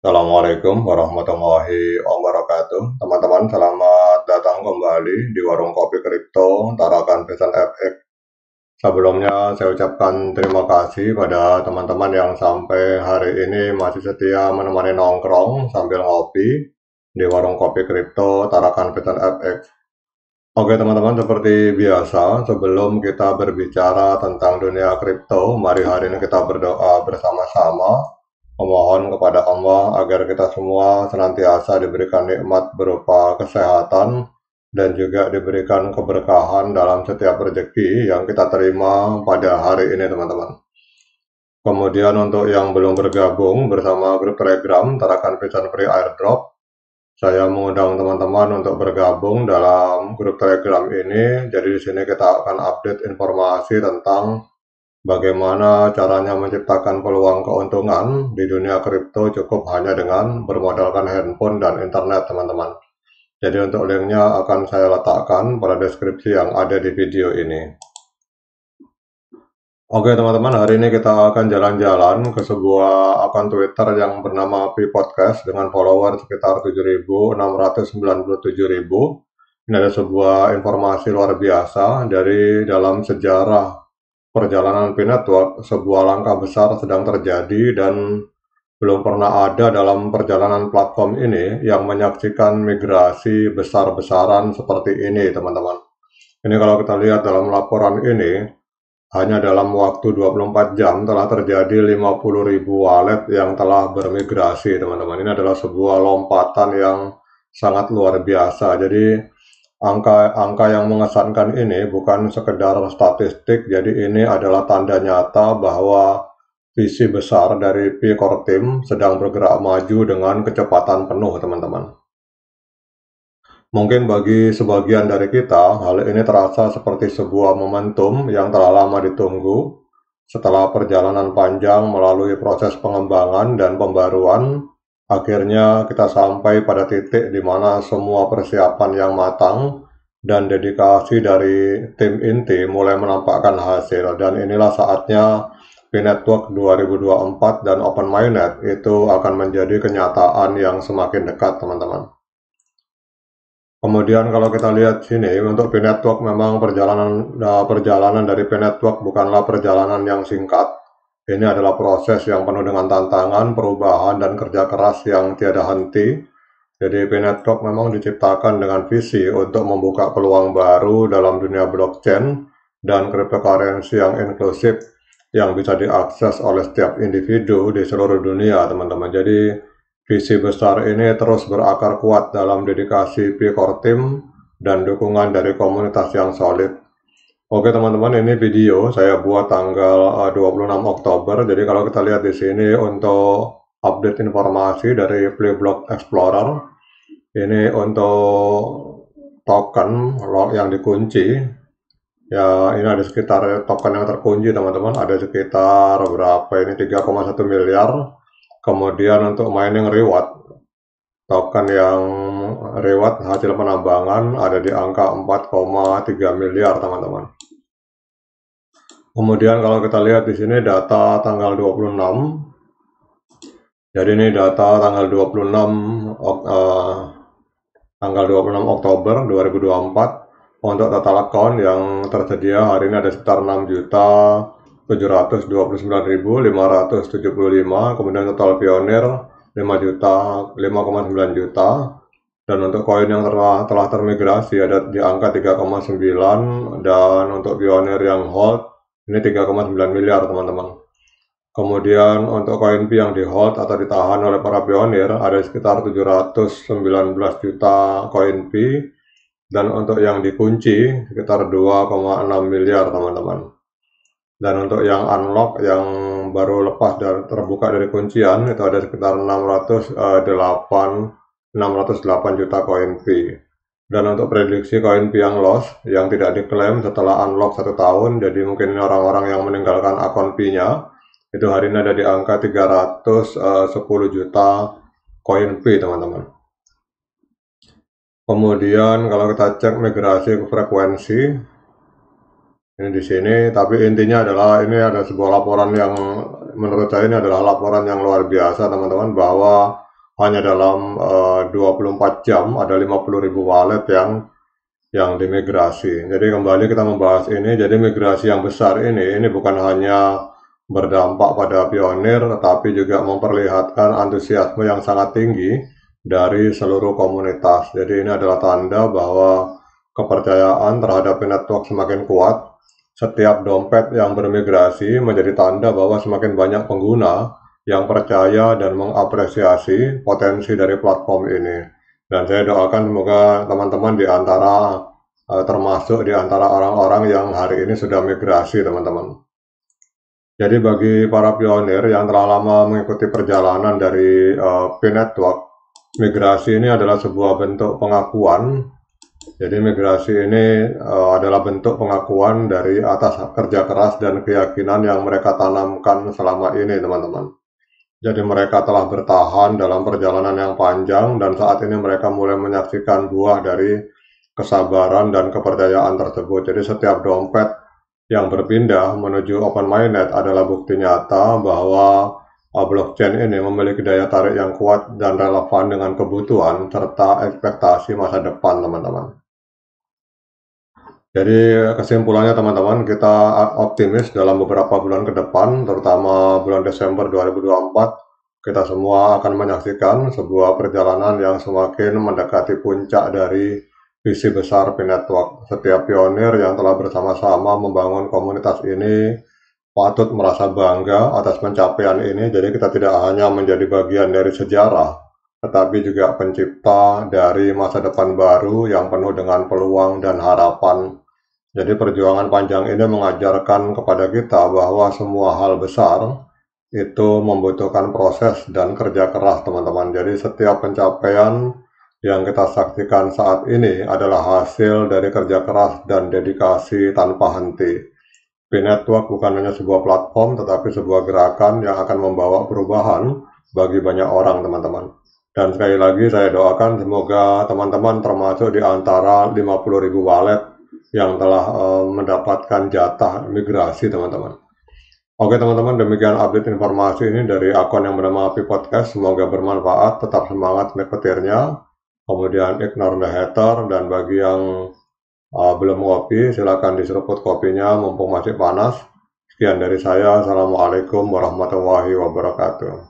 Assalamualaikum warahmatullahi wabarakatuh. Teman-teman, selamat datang kembali di Warung Kopi Kripto Tarakan Pesan FX. Sebelumnya saya ucapkan terima kasih pada teman-teman yang sampai hari ini masih setia menemani nongkrong sambil ngopi di Warung Kopi Kripto Tarakan Pesan FX. Oke teman-teman, seperti biasa, sebelum kita berbicara tentang dunia kripto, mari hari ini kita berdoa bersama-sama Memohon kepada Allah agar kita semua senantiasa diberikan nikmat berupa kesehatan dan juga diberikan keberkahan dalam setiap rezeki yang kita terima pada hari ini teman-teman. Kemudian untuk yang belum bergabung bersama grup telegram Tarakan Pisan Free Airdrop, saya mengundang teman-teman untuk bergabung dalam grup telegram ini. Jadi di sini kita akan update informasi tentang Bagaimana caranya menciptakan peluang keuntungan di dunia kripto cukup hanya dengan bermodalkan handphone dan internet, teman-teman. Jadi untuk linknya akan saya letakkan pada deskripsi yang ada di video ini. Oke teman-teman, hari ini kita akan jalan-jalan ke sebuah akun Twitter yang bernama P Podcast dengan follower sekitar 7.697.000. Ini ada sebuah informasi luar biasa dari dalam sejarah perjalanan Pina sebuah langkah besar sedang terjadi dan belum pernah ada dalam perjalanan platform ini yang menyaksikan migrasi besar-besaran seperti ini, teman-teman. Ini kalau kita lihat dalam laporan ini, hanya dalam waktu 24 jam telah terjadi 50.000 ribu wallet yang telah bermigrasi, teman-teman. Ini adalah sebuah lompatan yang sangat luar biasa. Jadi, angka-angka yang mengesankan ini bukan sekedar statistik, jadi ini adalah tanda nyata bahwa visi besar dari P Core Team sedang bergerak maju dengan kecepatan penuh, teman-teman. Mungkin bagi sebagian dari kita, hal ini terasa seperti sebuah momentum yang telah lama ditunggu. Setelah perjalanan panjang melalui proses pengembangan dan pembaruan, Akhirnya kita sampai pada titik di mana semua persiapan yang matang dan dedikasi dari tim inti mulai menampakkan hasil dan inilah saatnya P-Network 2024 dan Open MyNet itu akan menjadi kenyataan yang semakin dekat teman-teman. Kemudian kalau kita lihat sini untuk P-Network memang perjalanan eh, perjalanan dari P-Network bukanlah perjalanan yang singkat ini adalah proses yang penuh dengan tantangan, perubahan, dan kerja keras yang tiada henti. Jadi Binetcoin memang diciptakan dengan visi untuk membuka peluang baru dalam dunia blockchain dan cryptocurrency yang inklusif yang bisa diakses oleh setiap individu di seluruh dunia, teman-teman. Jadi visi besar ini terus berakar kuat dalam dedikasi P Core Team dan dukungan dari komunitas yang solid. Oke teman-teman, ini video saya buat tanggal 26 eh, Oktober. Jadi kalau kita lihat di sini untuk update informasi dari Playblock Explorer. Ini untuk token yang dikunci. Ya, ini ada sekitar token yang terkunci teman-teman. Ada sekitar berapa ini 3,1 miliar. Kemudian untuk mining reward. Token yang reward hasil penambangan ada di angka 4,3 miliar teman-teman. Kemudian kalau kita lihat di sini data tanggal 26. Jadi ini data tanggal 26 uh, eh, tanggal 26 Oktober 2024 untuk total account yang tersedia hari ini ada sekitar 6 juta 729.575 kemudian total pionir 5 juta 5,9 juta dan untuk koin yang telah telah termigrasi ada di angka 3,9 dan untuk pionir yang hold ini 3,9 miliar teman-teman. Kemudian untuk koin P yang di hold atau ditahan oleh para pionir ada sekitar 719 juta koin P dan untuk yang dikunci sekitar 2,6 miliar teman-teman. Dan untuk yang unlock yang baru lepas dan terbuka dari kuncian itu ada sekitar 608 608 eh, juta koin P. Dan untuk prediksi koin Piang Loss yang tidak diklaim setelah unlock satu tahun, jadi mungkin orang-orang yang meninggalkan akun P-nya, itu hari ini ada di angka 310 eh, juta koin Pi, teman-teman. Kemudian kalau kita cek migrasi ke frekuensi, ini di sini, tapi intinya adalah ini ada sebuah laporan yang menurut saya ini adalah laporan yang luar biasa, teman-teman, bahwa hanya dalam eh, uh, 24 jam ada 50 ribu wallet yang yang dimigrasi. Jadi kembali kita membahas ini, jadi migrasi yang besar ini, ini bukan hanya berdampak pada pionir, tetapi juga memperlihatkan antusiasme yang sangat tinggi dari seluruh komunitas. Jadi ini adalah tanda bahwa kepercayaan terhadap network semakin kuat. Setiap dompet yang bermigrasi menjadi tanda bahwa semakin banyak pengguna yang percaya dan mengapresiasi potensi dari platform ini. Dan saya doakan semoga teman-teman di antara eh, termasuk di antara orang-orang yang hari ini sudah migrasi, teman-teman. Jadi bagi para pionir yang telah lama mengikuti perjalanan dari uh, P Network, migrasi ini adalah sebuah bentuk pengakuan. Jadi migrasi ini uh, adalah bentuk pengakuan dari atas kerja keras dan keyakinan yang mereka tanamkan selama ini, teman-teman. Jadi mereka telah bertahan dalam perjalanan yang panjang dan saat ini mereka mulai menyaksikan buah dari kesabaran dan kepercayaan tersebut. Jadi setiap dompet yang berpindah menuju open mainnet adalah bukti nyata bahwa uh, blockchain ini memiliki daya tarik yang kuat dan relevan dengan kebutuhan serta ekspektasi masa depan teman-teman. Jadi kesimpulannya teman-teman kita optimis dalam beberapa bulan ke depan terutama bulan Desember 2024 kita semua akan menyaksikan sebuah perjalanan yang semakin mendekati puncak dari visi besar p Setiap pionir yang telah bersama-sama membangun komunitas ini patut merasa bangga atas pencapaian ini. Jadi kita tidak hanya menjadi bagian dari sejarah, tetapi juga pencipta dari masa depan baru yang penuh dengan peluang dan harapan. Jadi perjuangan panjang ini mengajarkan kepada kita bahwa semua hal besar itu membutuhkan proses dan kerja keras teman-teman. Jadi setiap pencapaian yang kita saksikan saat ini adalah hasil dari kerja keras dan dedikasi tanpa henti. P Network bukan hanya sebuah platform tetapi sebuah gerakan yang akan membawa perubahan bagi banyak orang teman-teman. Dan sekali lagi saya doakan semoga teman-teman termasuk di antara 50.000 ribu walet yang telah uh, mendapatkan jatah migrasi teman-teman. Oke teman-teman demikian update informasi ini dari akun yang bernama Api Podcast. Semoga bermanfaat, tetap semangat meketirnya. Kemudian ignore the hater dan bagi yang uh, belum kopi silakan diseruput kopinya mumpung masih panas. Sekian dari saya. Assalamualaikum warahmatullahi wabarakatuh.